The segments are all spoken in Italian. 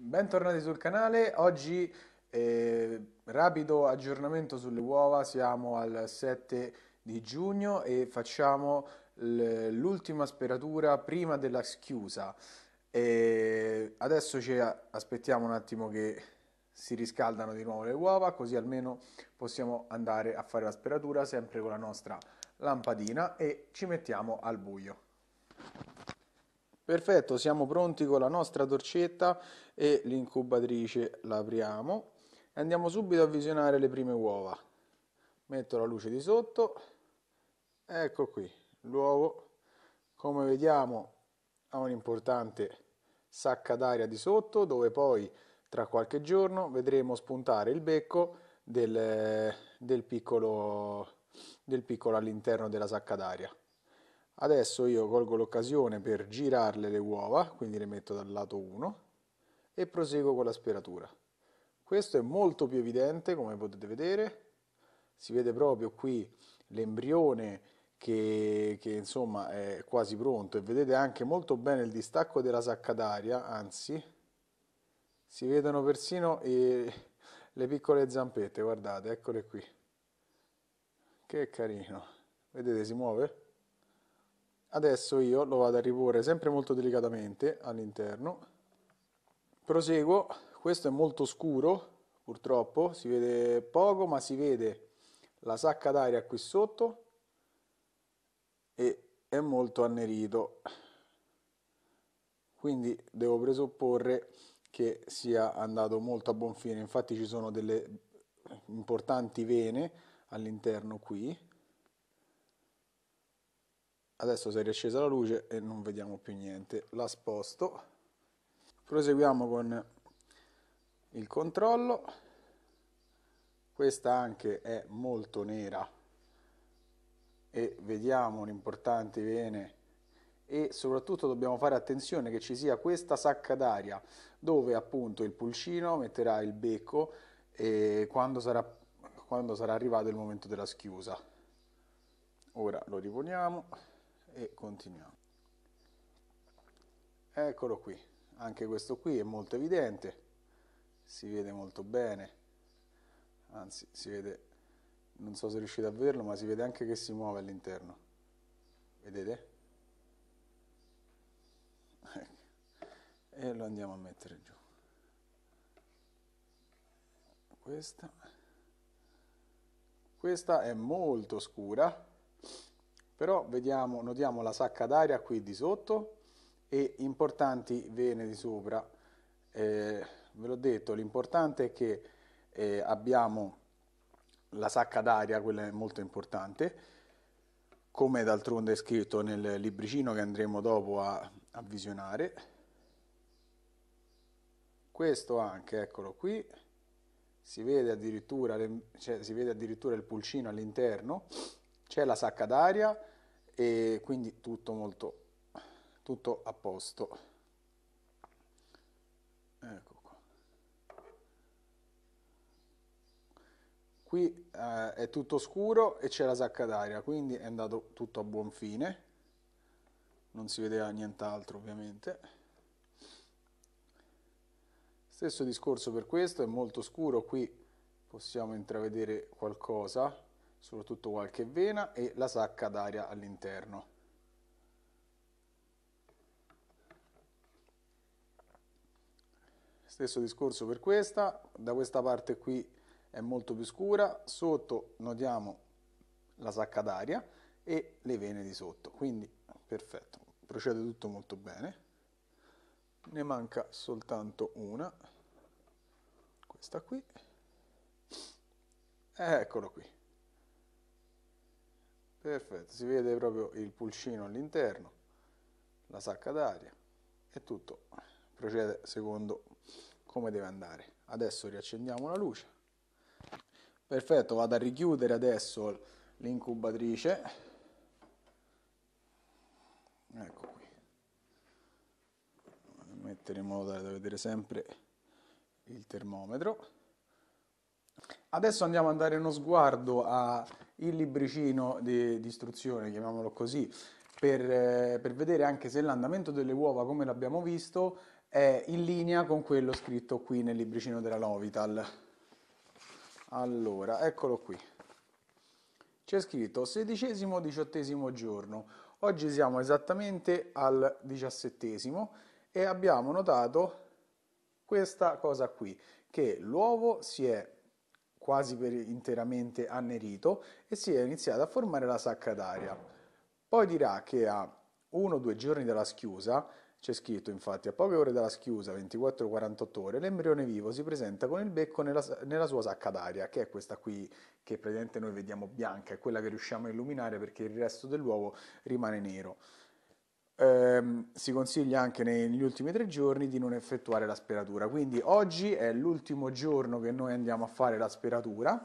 Bentornati sul canale, oggi eh, rapido aggiornamento sulle uova, siamo al 7 di giugno e facciamo l'ultima speratura prima della schiusa. E adesso ci aspettiamo un attimo che si riscaldano di nuovo le uova, così almeno possiamo andare a fare la speratura sempre con la nostra lampadina e ci mettiamo al buio. Perfetto, siamo pronti con la nostra torcetta e l'incubatrice la apriamo andiamo subito a visionare le prime uova. Metto la luce di sotto, ecco qui l'uovo, come vediamo ha un'importante sacca d'aria di sotto dove poi tra qualche giorno vedremo spuntare il becco del, del piccolo, del piccolo all'interno della sacca d'aria. Adesso io colgo l'occasione per girarle le uova, quindi le metto dal lato 1 e proseguo con la speratura. Questo è molto più evidente come potete vedere, si vede proprio qui l'embrione che, che insomma è quasi pronto e vedete anche molto bene il distacco della sacca d'aria, anzi si vedono persino eh, le piccole zampette, guardate, eccole qui. Che carino, vedete si muove? adesso io lo vado a riporre sempre molto delicatamente all'interno proseguo questo è molto scuro purtroppo si vede poco ma si vede la sacca d'aria qui sotto e è molto annerito quindi devo presupporre che sia andato molto a buon fine infatti ci sono delle importanti vene all'interno qui adesso si è riaccesa la luce e non vediamo più niente la sposto proseguiamo con il controllo questa anche è molto nera e vediamo l'importante vene e soprattutto dobbiamo fare attenzione che ci sia questa sacca d'aria dove appunto il pulcino metterà il becco e quando sarà, quando sarà arrivato il momento della schiusa ora lo riponiamo e continuiamo. Eccolo qui, anche questo qui è molto evidente, si vede molto bene, anzi si vede, non so se riuscite a vederlo, ma si vede anche che si muove all'interno. Vedete? Ecco. e lo andiamo a mettere giù. Questa. Questa è molto scura, però vediamo, notiamo la sacca d'aria qui di sotto e importanti vene di sopra. Eh, ve l'ho detto, l'importante è che eh, abbiamo la sacca d'aria, quella è molto importante, come d'altronde è scritto nel libricino che andremo dopo a, a visionare. Questo anche, eccolo qui, si vede addirittura, cioè, si vede addirittura il pulcino all'interno, c'è la sacca d'aria, e quindi tutto molto tutto a posto ecco qua qui eh, è tutto scuro e c'è la sacca d'aria quindi è andato tutto a buon fine non si vedeva nient'altro ovviamente Stesso discorso per questo, è molto scuro, qui possiamo intravedere qualcosa, soprattutto qualche vena e la sacca d'aria all'interno. Stesso discorso per questa, da questa parte qui è molto più scura, sotto notiamo la sacca d'aria e le vene di sotto, quindi perfetto, procede tutto molto bene. Ne manca soltanto una, questa qui, eccolo qui perfetto si vede proprio il pulcino all'interno la sacca d'aria e tutto procede secondo come deve andare adesso riaccendiamo la luce perfetto vado a richiudere adesso l'incubatrice ecco qui mettere in modo da vedere sempre il termometro adesso andiamo a dare uno sguardo a il libricino di, di istruzione, chiamiamolo così, per, eh, per vedere anche se l'andamento delle uova, come l'abbiamo visto, è in linea con quello scritto qui nel libricino della Novital. Allora, eccolo qui. C'è scritto sedicesimo, diciottesimo giorno. Oggi siamo esattamente al diciassettesimo e abbiamo notato questa cosa qui, che l'uovo si è quasi interamente annerito e si è iniziata a formare la sacca d'aria. Poi dirà che a uno o due giorni dalla schiusa, c'è scritto infatti a poche ore dalla schiusa, 24-48 ore, l'embrione vivo si presenta con il becco nella, nella, sua sacca d'aria, che è questa qui che praticamente noi vediamo bianca, è quella che riusciamo a illuminare perché il resto dell'uovo rimane nero. Ehm, si consiglia anche negli ultimi tre giorni di non effettuare la speratura. Quindi oggi è l'ultimo giorno che noi andiamo a fare la speratura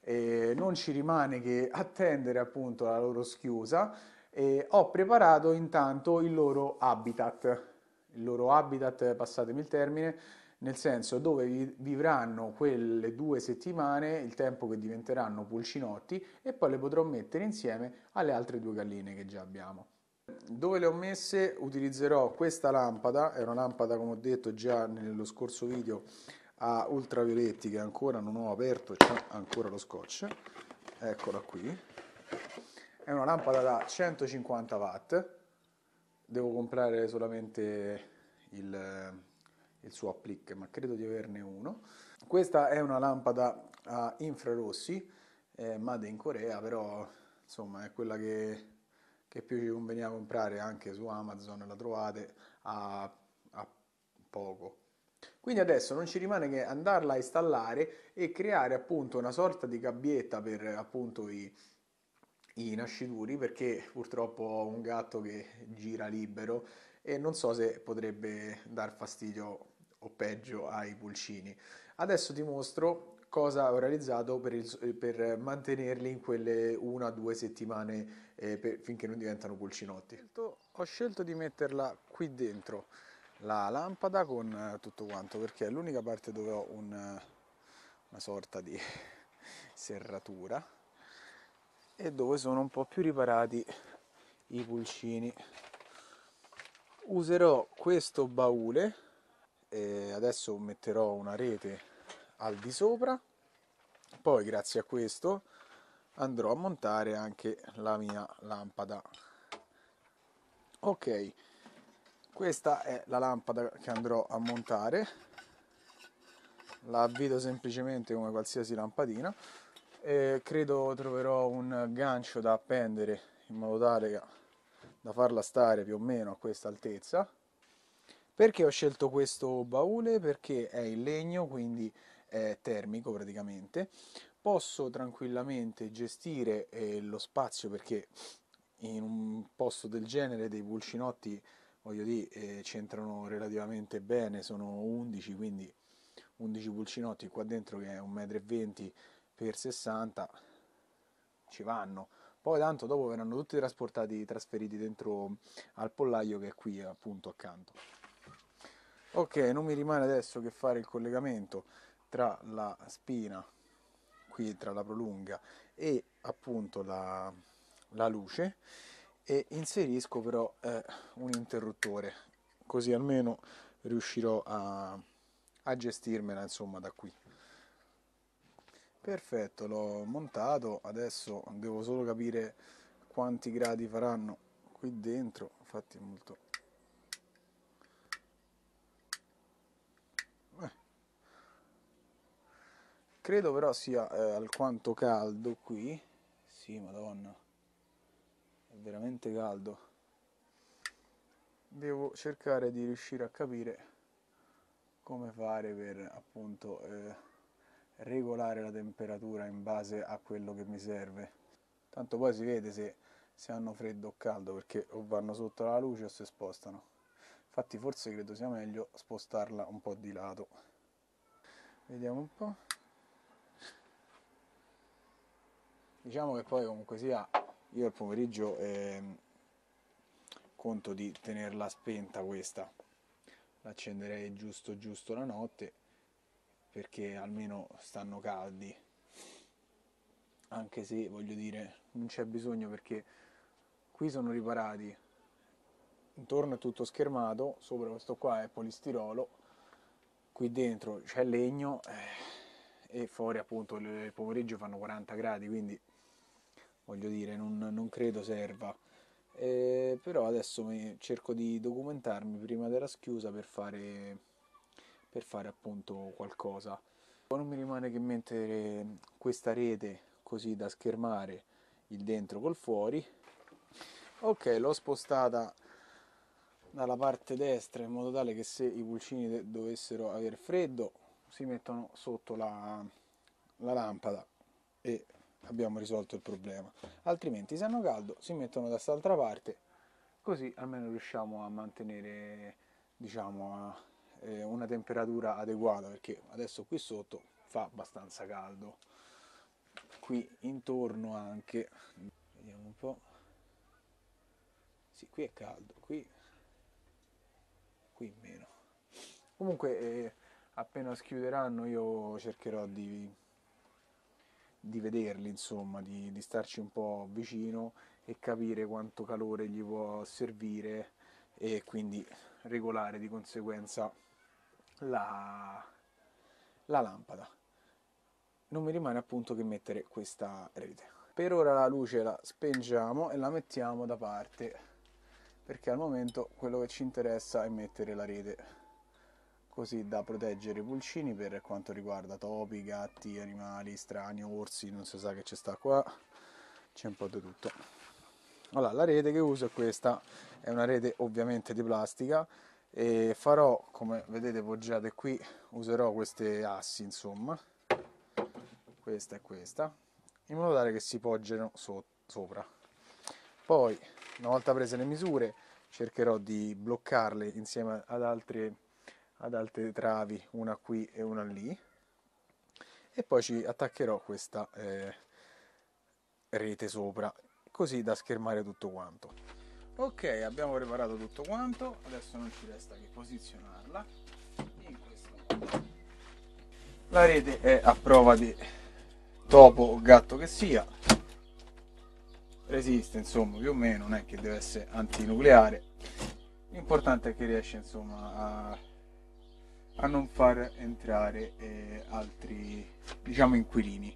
e non ci rimane che attendere appunto la loro schiusa e ho preparato intanto il loro habitat, il loro habitat, passatemi il termine, nel senso dove vivranno quelle due settimane, il tempo che diventeranno pulcinotti e poi le potrò mettere insieme alle altre due galline che già abbiamo. Dove le ho messe utilizzerò questa lampada, è una lampada come ho detto già nello scorso video a ultravioletti che ancora non ho aperto, c'è ancora lo scotch, eccola qui, è una lampada da 150 watt, devo comprare solamente il, il suo applic, ma credo di averne uno. Questa è una lampada a infrarossi, eh, made in Corea, però insomma è quella che che più ci conveniva comprare anche su Amazon, la trovate a, a poco. Quindi adesso non ci rimane che andarla a installare e creare appunto una sorta di gabbietta per appunto i, i nascituri perché purtroppo ho un gatto che gira libero e non so se potrebbe dar fastidio o peggio ai pulcini. Adesso ti mostro cosa ho realizzato per, il, per mantenerli in quelle una o due settimane eh, per, finché non diventano pulcinotti. Ho scelto di metterla qui dentro la lampada con eh, tutto quanto perché è l'unica parte dove ho un, eh, una sorta di serratura e dove sono un po' più riparati i pulcini userò questo baule adesso metterò una rete al di sopra poi grazie a questo andrò a montare anche la mia lampada ok questa è la lampada che andrò a montare la avvito semplicemente come qualsiasi lampadina e credo troverò un gancio da appendere in modo tale da farla stare più o meno a questa altezza perché ho scelto questo baule perché è in legno quindi è termico praticamente, posso tranquillamente gestire eh, lo spazio perché in un posto del genere dei pulcinotti, voglio dire, eh, c'entrano relativamente bene, sono 11, quindi 11 pulcinotti qua dentro che è 1,20 m per 60 ci vanno. Poi tanto dopo verranno tutti trasportati, trasferiti dentro al pollaio che è qui appunto accanto. Ok, non mi rimane adesso che fare il collegamento tra la spina qui tra la prolunga e appunto la, la luce e inserisco però eh, un interruttore così almeno riuscirò a, a gestirmela insomma da qui perfetto l'ho montato adesso devo solo capire quanti gradi faranno qui dentro infatti molto credo però sia eh, alquanto caldo qui sì madonna è veramente caldo devo cercare di riuscire a capire come fare per appunto eh, regolare la temperatura in base a quello che mi serve tanto poi si vede se, se hanno freddo o caldo perché o vanno sotto la luce o si spostano infatti forse credo sia meglio spostarla un po' di lato vediamo un po' diciamo che poi comunque sia io al pomeriggio eh, conto di tenerla spenta questa l'accenderei giusto giusto la notte perché almeno stanno caldi anche se voglio dire non c'è bisogno perché qui sono riparati intorno è tutto schermato sopra questo qua è polistirolo qui dentro c'è legno eh, e fuori appunto il pomeriggio fanno 40 gradi quindi voglio dire, non, non credo serva. Eh, però adesso cerco di documentarmi prima della schiusa per fare, per fare appunto qualcosa. Non mi rimane che mettere questa rete così da schermare il dentro col fuori. Ok, l'ho spostata dalla parte destra in modo tale che se i pulcini dovessero aver freddo si mettono sotto la, la lampada e abbiamo risolto il problema altrimenti se hanno caldo si mettono da quest'altra parte così almeno riusciamo a mantenere diciamo eh, una temperatura adeguata perché adesso qui sotto fa abbastanza caldo qui intorno anche vediamo un po' sì qui è caldo qui qui meno comunque eh, appena schiuderanno io cercherò di di vederli, insomma, di, di, starci un po' vicino e capire quanto calore gli può servire e quindi regolare di conseguenza la, la lampada. Non mi rimane appunto che mettere questa rete. Per ora la luce la spengiamo e la mettiamo da parte perché al momento quello che ci interessa è mettere la rete così da proteggere i pulcini per quanto riguarda topi, gatti, animali strani, orsi, non si sa che c'è sta qua, c'è un po' di tutto. Allora, la rete che uso è questa, è una rete ovviamente di plastica e farò, come vedete poggiate qui, userò queste assi insomma, questa e questa, in modo tale che si poggiano so sopra. Poi, una volta prese le misure, cercherò di bloccarle insieme ad altre ad alte travi, una qui e una lì, e poi ci attaccherò questa eh, rete sopra, così da schermare tutto quanto. Ok, abbiamo preparato tutto quanto, adesso non ci resta che posizionarla in questo modo. La rete è a prova di topo o gatto che sia, resiste insomma più o meno, non è che deve essere antinucleare, l'importante è che riesce insomma a a non far entrare eh, altri diciamo inquilini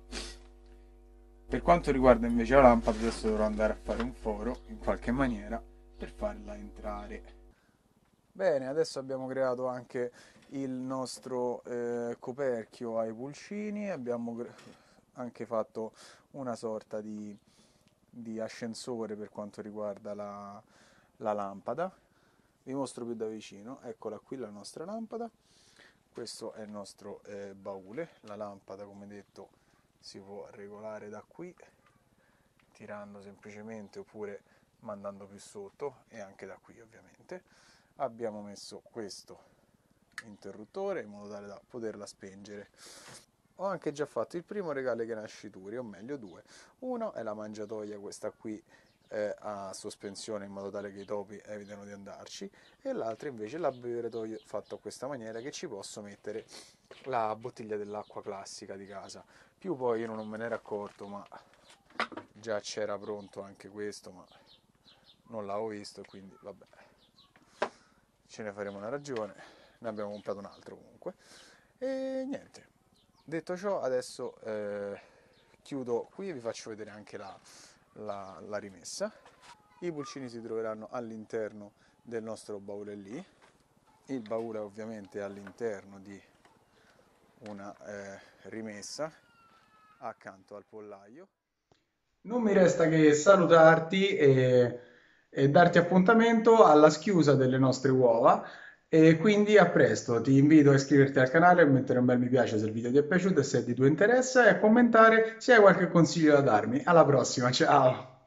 per quanto riguarda invece la lampada adesso dovrò andare a fare un foro in qualche maniera per farla entrare bene adesso abbiamo creato anche il nostro eh, coperchio ai pulcini abbiamo anche fatto una sorta di, di ascensore per quanto riguarda la, la lampada vi mostro più da vicino eccola qui la nostra lampada questo è il nostro eh, baule la lampada come detto si può regolare da qui tirando semplicemente oppure mandando più sotto e anche da qui ovviamente abbiamo messo questo interruttore in modo tale da poterla spengere ho anche già fatto il primo regalo che nasci o meglio due uno è la mangiatoia questa qui eh, a sospensione in modo tale che i topi evitano di andarci e l'altra invece l'abbeveratoio fatto a questa maniera che ci posso mettere la bottiglia dell'acqua classica di casa più poi io non me ne ero accorto ma già c'era pronto anche questo ma non l'avevo visto quindi vabbè ce ne faremo una ragione ne abbiamo comprato un altro comunque e niente detto ciò adesso eh, chiudo qui e vi faccio vedere anche la la, la rimessa. I pulcini si troveranno all'interno del nostro baule lì. Il baule ovviamente è all'interno di una eh, rimessa accanto al pollaio. Non mi resta che salutarti e, e darti appuntamento alla schiusa delle nostre uova. E quindi a presto, ti invito a iscriverti al canale, a mettere un bel mi piace se il video ti è piaciuto e se è di tuo interesse e a commentare se hai qualche consiglio da darmi. Alla prossima, ciao!